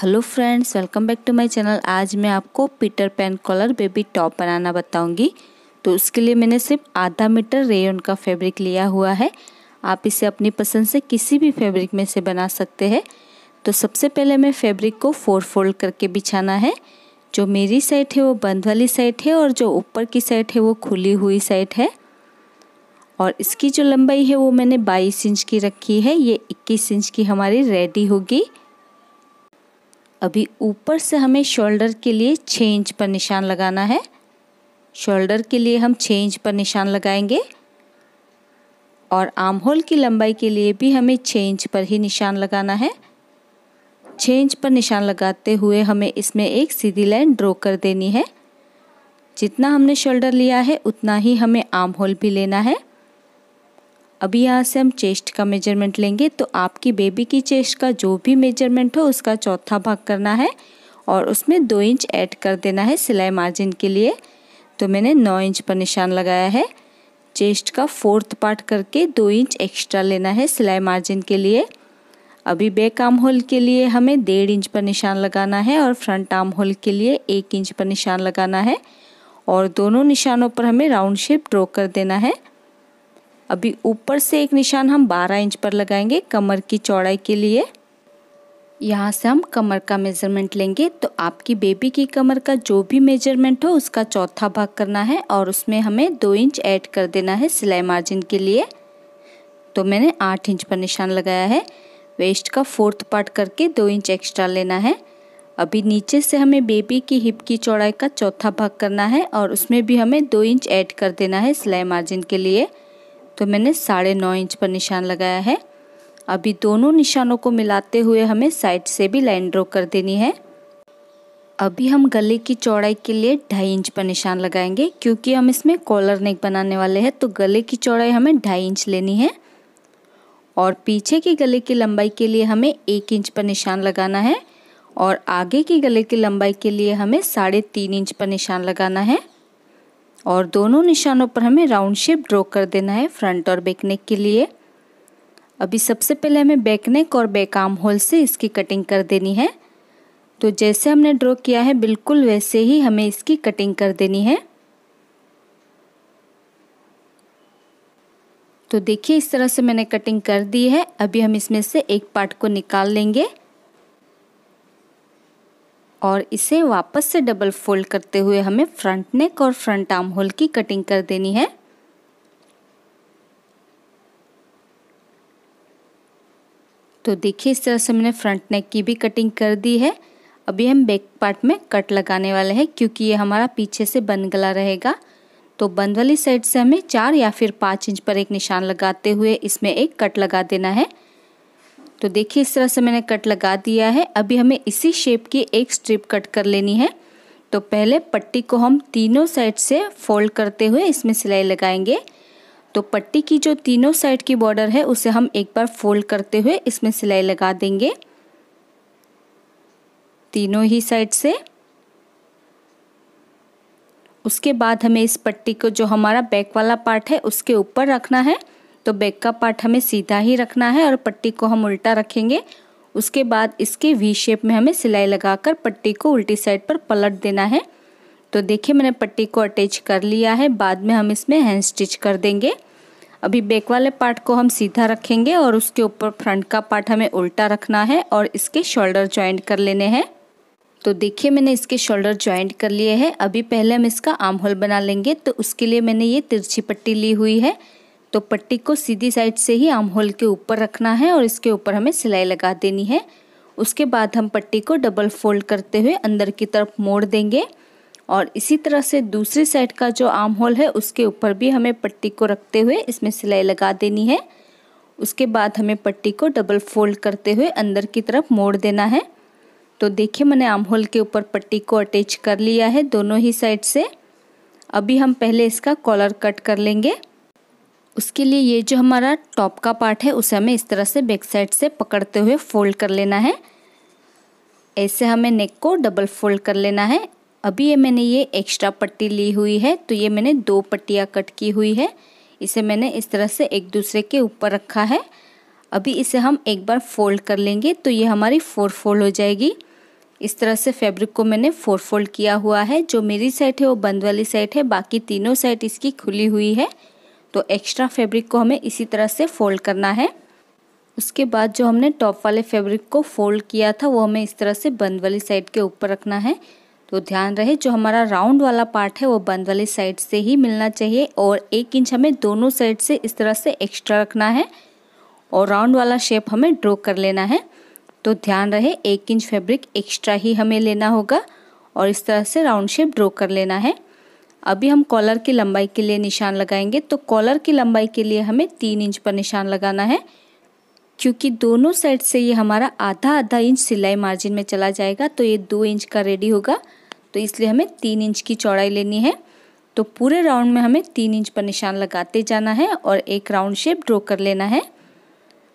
hello friends welcome back to my channel आज मैं आपको Peter Pan collar baby top बनाना बताऊंगी तो उसके लिए मैंने सिर्फ आधा मीटर रेयन का फैब्रिक लिया हुआ है आप इसे अपनी पसंद से किसी भी फैब्रिक में से बना सकते हैं तो सबसे पहले मैं फैब्रिक को फोर फोल्ड करके बिछाना है जो मेरी साइड है वो बंद वाली साइड है और जो ऊपर की साइड है वो खुली हुई साइड है और इसकी जो लंबाई है वो मैंने बाईस इंच की रखी है ये इक्कीस इंच की हमारी रेडी होगी अभी ऊपर से हमें शोल्डर के लिए छः इंच पर निशान लगाना है शोल्डर के लिए हम छः इंच पर निशान लगाएंगे और आर्म होल की लंबाई के लिए भी हमें छः इंच पर ही निशान लगाना है छः इंच पर निशान लगाते हुए हमें इसमें एक सीधी लाइन ड्रॉ कर देनी है जितना हमने शोल्डर लिया है उतना ही हमें आर्म होल भी लेना है अभी यहाँ से हम चेस्ट का मेजरमेंट लेंगे तो आपकी बेबी की चेस्ट का जो भी मेजरमेंट हो उसका चौथा भाग करना है और उसमें दो इंच ऐड कर देना है सिलाई मार्जिन के लिए तो मैंने नौ इंच पर निशान लगाया है चेस्ट का फोर्थ पार्ट करके दो इंच एक्स्ट्रा लेना है सिलाई मार्जिन के लिए अभी बैक आर्म होल के लिए हमें डेढ़ इंच पर निशान लगाना है और फ्रंट आर्म होल के लिए एक इंच पर निशान लगाना है और दोनों निशानों पर हमें राउंड शेप ड्रॉ कर देना है अभी ऊपर से एक निशान हम 12 इंच पर लगाएंगे कमर की चौड़ाई के लिए यहाँ से हम कमर का मेज़रमेंट लेंगे तो आपकी बेबी की कमर का जो भी मेजरमेंट हो उसका चौथा भाग करना है और उसमें हमें दो इंच ऐड कर देना है सिलाई मार्जिन के लिए तो मैंने आठ इंच पर निशान लगाया है वेस्ट का फोर्थ पार्ट करके दो इंच एक्स्ट्रा लेना है अभी नीचे से हमें बेबी की हिप की चौड़ाई का चौथा भाग करना है और उसमें भी हमें दो इंच ऐड कर देना है सिलाई मार्जिन के लिए तो मैंने साढ़े नौ इंच पर निशान लगाया है अभी दोनों निशानों को मिलाते हुए हमें साइड से भी लाइन ड्रॉ कर देनी है अभी हम गले की चौड़ाई के लिए ढाई इंच पर निशान लगाएंगे क्योंकि हम इसमें कॉलर नेक बनाने वाले हैं तो गले की चौड़ाई हमें ढाई इंच लेनी है और पीछे के गले की लंबाई के लिए हमें एक इंच पर निशान लगाना है और आगे के गले की लंबाई के लिए हमें साढ़े तीन इंच पर निशान लगाना है और दोनों निशानों पर हमें राउंड शेप ड्रॉ कर देना है फ्रंट और बैकनेक के लिए अभी सबसे पहले हमें बैकनेक और बैक आर्म होल से इसकी कटिंग कर देनी है तो जैसे हमने ड्रॉ किया है बिल्कुल वैसे ही हमें इसकी कटिंग कर देनी है तो देखिए इस तरह से मैंने कटिंग कर दी है अभी हम इसमें से एक पार्ट को निकाल लेंगे और इसे वापस से डबल फोल्ड करते हुए हमें फ्रंट नेक और फ्रंट आर्म होल की कटिंग कर देनी है तो देखिए इस तरह से मैंने फ्रंट नेक की भी कटिंग कर दी है अभी हम बैक पार्ट में कट लगाने वाले हैं क्योंकि ये हमारा पीछे से बंद गला रहेगा तो बंद वाली साइड से हमें चार या फिर पाँच इंच पर एक निशान लगाते हुए इसमें एक कट लगा देना है तो देखिए इस तरह से मैंने कट लगा दिया है अभी हमें इसी शेप की एक स्ट्रिप कट कर लेनी है तो पहले पट्टी को हम तीनों साइड से फोल्ड करते हुए इसमें सिलाई लगाएंगे तो पट्टी की जो तीनों साइड की बॉर्डर है उसे हम एक बार फोल्ड करते हुए इसमें सिलाई लगा देंगे तीनों ही साइड से उसके बाद हमें इस पट्टी को जो हमारा बैक वाला पार्ट है उसके ऊपर रखना है तो बैक का पार्ट हमें सीधा ही रखना है और पट्टी को हम उल्टा रखेंगे उसके बाद इसके वी शेप में हमें सिलाई लगाकर पट्टी को उल्टी साइड पर पलट देना है तो देखिए मैंने पट्टी को अटैच कर लिया है बाद में हम इसमें हैंड स्टिच कर देंगे अभी बैक वाले पार्ट को हम सीधा रखेंगे और उसके ऊपर फ्रंट का पार्ट हमें उल्टा रखना है और इसके शोल्डर ज्वाइंट कर लेने हैं तो देखिए मैंने इसके शोल्डर ज्वाइंट कर लिए हैं अभी पहले हम इसका आर्म होल बना लेंगे तो उसके लिए मैंने ये तिरछी पट्टी ली हुई है तो पट्टी को सीधी साइड से ही आम होल के ऊपर रखना है और इसके ऊपर हमें सिलाई लगा देनी है उसके बाद हम पट्टी को डबल फोल्ड करते हुए अंदर की तरफ मोड़ देंगे और इसी तरह से दूसरी साइड का जो आम होल है उसके ऊपर भी हमें पट्टी को रखते हुए इसमें सिलाई लगा देनी है उसके बाद हमें पट्टी को डबल फोल्ड करते हुए अंदर की तरफ मोड़ देना है तो देखिए मैंने आम होल के ऊपर पट्टी को अटैच कर लिया है दोनों ही साइड से अभी हम पहले इसका कॉलर कट कर लेंगे उसके लिए ये जो हमारा टॉप का पार्ट है उसे हमें इस तरह से बैक साइड से पकड़ते हुए फोल्ड कर लेना है ऐसे हमें नेक को डबल फोल्ड कर लेना है अभी ये मैंने ये एक्स्ट्रा पट्टी ली हुई है तो ये मैंने दो पट्टियाँ कट की हुई है इसे मैंने इस तरह से एक दूसरे के ऊपर रखा है अभी इसे हम एक बार फोल्ड कर लेंगे तो ये हमारी फोर फोल्ड हो जाएगी इस तरह से फैब्रिक को मैंने फोर फोल्ड किया हुआ है जो मेरी साइड है वो बंद वाली साइड है बाकी तीनों साइड इसकी खुली हुई है तो एक्स्ट्रा फैब्रिक को हमें इसी तरह से फोल्ड करना है उसके बाद जो हमने टॉप वाले फैब्रिक को फोल्ड किया था वो हमें इस तरह से बंद वाली साइड के ऊपर रखना है तो ध्यान रहे जो हमारा राउंड वाला पार्ट है वो बंद वाली साइड से ही मिलना चाहिए और एक इंच हमें दोनों साइड से इस तरह से एक्स्ट्रा रखना है और राउंड वाला शेप हमें ड्रॉ कर लेना है तो ध्यान रहे एक इंच फैब्रिक एक्स्ट्रा ही हमें लेना होगा और इस तरह से राउंड शेप ड्रॉ कर लेना है अभी हम कॉलर की लंबाई के लिए निशान लगाएंगे तो कॉलर की लंबाई के लिए हमें तीन इंच पर निशान लगाना है क्योंकि दोनों साइड से ये हमारा आधा आधा इंच सिलाई मार्जिन में चला जाएगा तो ये दो इंच का रेडी होगा तो इसलिए हमें तीन इंच की चौड़ाई लेनी है तो पूरे राउंड में हमें तीन इंच पर निशान लगाते जाना है और एक राउंड शेप ड्रॉ कर लेना है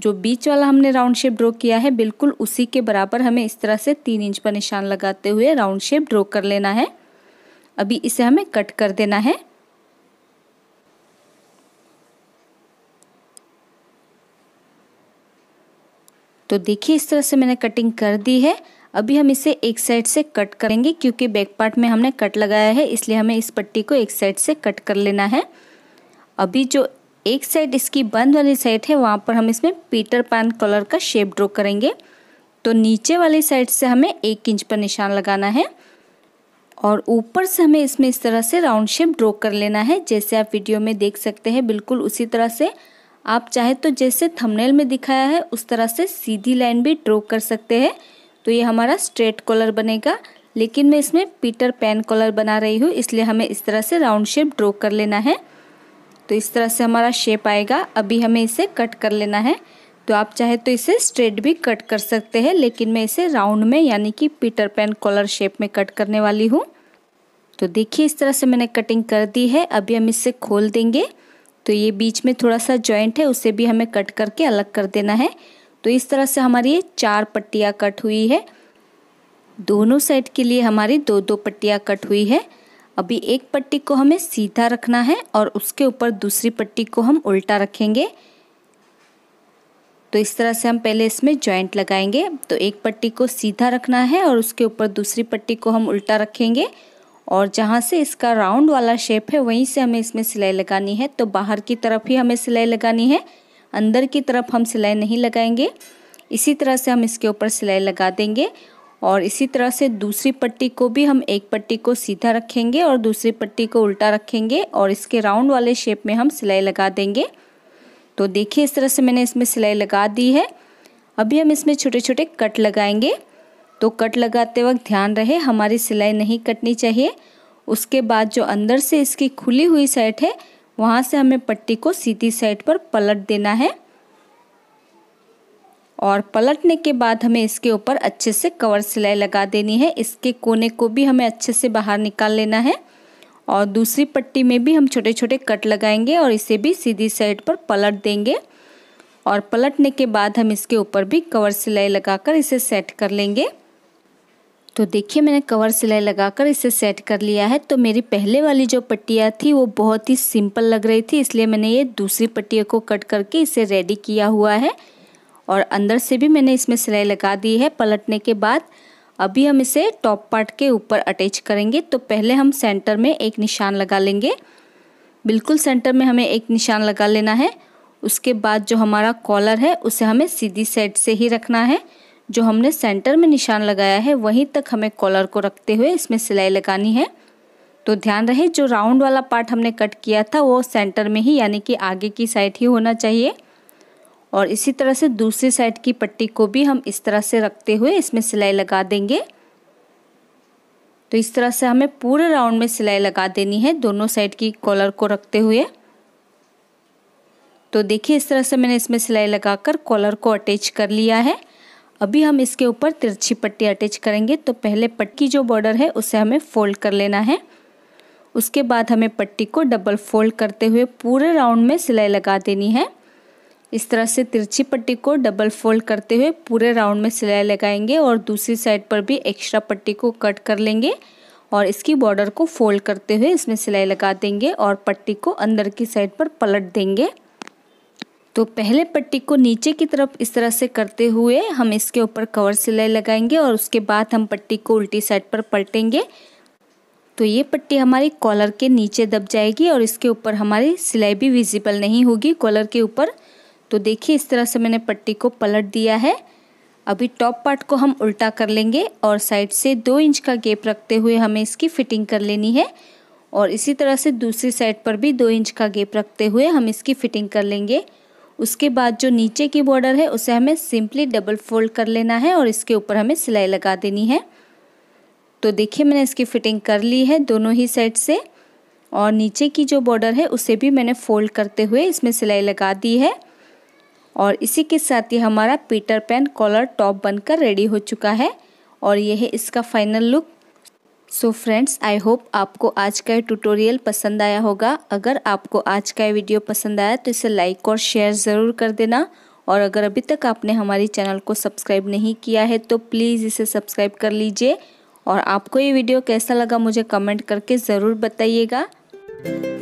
जो बीच वाला हमने राउंड शेप ड्रॉ किया है बिल्कुल उसी के बराबर हमें इस तरह से तीन इंच पर निशान लगाते हुए राउंड शेप ड्रॉ कर लेना है अभी इसे हमें कट कर देना है तो देखिए इस तरह से मैंने कटिंग कर दी है अभी हम इसे एक साइड से कट करेंगे क्योंकि बैक पार्ट में हमने कट लगाया है इसलिए हमें इस पट्टी को एक साइड से कट कर लेना है अभी जो एक साइड इसकी बंद वाली साइड है वहाँ पर हम इसमें पीटर पैन कलर का शेप ड्रॉ करेंगे तो नीचे वाली साइड से हमें एक इंच पर निशान लगाना है और ऊपर से हमें इसमें इस तरह से राउंड शेप ड्रॉ कर लेना है जैसे आप वीडियो में देख सकते हैं बिल्कुल उसी तरह से आप चाहे तो जैसे थंबनेल में दिखाया है उस तरह से सीधी लाइन भी ड्रॉ कर सकते हैं तो ये हमारा स्ट्रेट कॉलर बनेगा लेकिन मैं इसमें पीटर पैन कॉलर बना रही हूँ इसलिए हमें इस तरह से राउंड शेप ड्रॉ कर लेना है तो इस तरह से हमारा शेप आएगा अभी हमें इसे कट कर लेना है तो आप चाहे तो इसे स्ट्रेट भी कट कर सकते हैं लेकिन मैं इसे राउंड में यानी कि पीटर पैन कॉलर शेप में कट करने वाली हूँ तो देखिए इस तरह से मैंने कटिंग कर दी है अभी हम इसे खोल देंगे तो ये बीच में थोड़ा सा जॉइंट है उसे भी हमें कट करके अलग कर देना है तो इस तरह से हमारी ये चार पट्टियाँ कट हुई है दोनों साइड के लिए हमारी दो दो पट्टियाँ कट हुई है अभी एक पट्टी को हमें सीधा रखना है और उसके ऊपर दूसरी पट्टी को हम उल्टा रखेंगे तो इस तरह से हम पहले इसमें जॉइंट लगाएंगे तो एक पट्टी को सीधा रखना है और उसके ऊपर दूसरी पट्टी को हम उल्टा रखेंगे और जहाँ से इसका राउंड वाला शेप है वहीं से हमें इसमें सिलाई लगानी है तो बाहर की तरफ ही हमें सिलाई लगानी है अंदर की तरफ हम सिलाई नहीं लगाएंगे इसी तरह से हम इसके ऊपर सिलाई लगा देंगे और इसी तरह से दूसरी पट्टी को भी हम एक पट्टी को सीधा रखेंगे और दूसरी पट्टी को उल्टा रखेंगे और इसके राउंड वाले शेप में हम सिलाई लगा देंगे तो देखिए इस तरह से मैंने इसमें सिलाई लगा दी है अभी हम इसमें छोटे छोटे कट लगाएंगे तो कट लगाते वक्त ध्यान रहे हमारी सिलाई नहीं कटनी चाहिए उसके बाद जो अंदर से इसकी खुली हुई साइड है वहाँ से हमें पट्टी को सीधी साइड पर पलट देना है और पलटने के बाद हमें इसके ऊपर अच्छे से कवर सिलाई लगा देनी है इसके कोने को भी हमें अच्छे से बाहर निकाल लेना है और दूसरी पट्टी में भी हम छोटे छोटे कट लगाएंगे और इसे भी सीधी साइड पर पलट देंगे और पलटने के बाद हम इसके ऊपर भी कवर सिलाई लगाकर इसे सेट कर लेंगे तो देखिए मैंने कवर सिलाई लगाकर इसे सेट कर लिया है तो मेरी पहले वाली जो पट्टियाँ थी वो बहुत ही सिंपल लग रही थी इसलिए मैंने ये दूसरी पट्टियों को कट करके इसे रेडी किया हुआ है और अंदर से भी मैंने इसमें सिलाई लगा दी है पलटने के बाद अभी हम इसे टॉप पार्ट के ऊपर अटैच करेंगे तो पहले हम सेंटर में एक निशान लगा लेंगे बिल्कुल सेंटर में हमें एक निशान लगा लेना है उसके बाद जो हमारा कॉलर है उसे हमें सीधी साइड से ही रखना है जो हमने सेंटर में निशान लगाया है वहीं तक हमें कॉलर को रखते हुए इसमें सिलाई लगानी है तो ध्यान रहे जो राउंड वाला पार्ट हमने कट किया था वो सेंटर में ही यानी कि आगे की साइड ही होना चाहिए और इसी तरह से दूसरी साइड की पट्टी को भी हम इस तरह से रखते हुए इसमें सिलाई लगा देंगे तो इस तरह से हमें पूरे राउंड में सिलाई लगा देनी है दोनों साइड की कॉलर को रखते हुए तो देखिए इस तरह से मैंने इसमें सिलाई लगाकर कॉलर को अटैच कर लिया है अभी हम इसके ऊपर तिरछी पट्टी अटैच करेंगे तो पहले पट्टी जो बॉर्डर है उसे हमें फोल्ड कर लेना है उसके बाद हमें पट्टी को डबल फोल्ड करते हुए पूरे राउंड में सिलाई लगा देनी है इस तरह से तिरछी पट्टी को डबल फोल्ड करते हुए पूरे राउंड में सिलाई लगाएंगे और दूसरी साइड पर भी एक्स्ट्रा पट्टी को कट कर लेंगे और इसकी बॉर्डर को फोल्ड करते हुए इसमें सिलाई लगा देंगे और पट्टी को अंदर की साइड पर पलट देंगे तो पहले पट्टी को नीचे की तरफ इस तरह से करते हुए हम इसके ऊपर कवर सिलाई लगाएंगे और उसके बाद हम पट्टी को उल्टी साइड पर पलटेंगे तो ये पट्टी हमारी कॉलर के नीचे दब जाएगी और इसके ऊपर हमारी सिलाई भी विजिबल नहीं होगी कॉलर के ऊपर तो देखिए इस तरह से मैंने पट्टी को पलट दिया है अभी टॉप पार्ट को हम उल्टा कर लेंगे और साइड से दो इंच का गेप रखते हुए हमें इसकी फिटिंग कर लेनी है और इसी तरह से दूसरी साइड पर भी दो इंच का गेप रखते हुए हम इसकी फिटिंग कर लेंगे उसके बाद जो नीचे की बॉर्डर है उसे हमें सिंपली डबल फोल्ड कर लेना है और इसके ऊपर हमें सिलाई लगा देनी है तो देखिए मैंने इसकी फिटिंग कर ली है दोनों ही साइड से और नीचे की जो बॉर्डर है उसे भी मैंने फोल्ड करते हुए इसमें सिलाई लगा दी है और इसी के साथ ये हमारा पीटर पैन कॉलर टॉप बनकर रेडी हो चुका है और यह है इसका final look so friends I hope आपको आज का ये ट्यूटोरियल पसंद आया होगा अगर आपको आज का ये वीडियो पसंद आया तो इसे लाइक और शेयर ज़रूर कर देना और अगर अभी तक आपने हमारे चैनल को सब्सक्राइब नहीं किया है तो प्लीज़ इसे सब्सक्राइब कर लीजिए और आपको ये वीडियो कैसा लगा मुझे कमेंट करके ज़रूर बताइएगा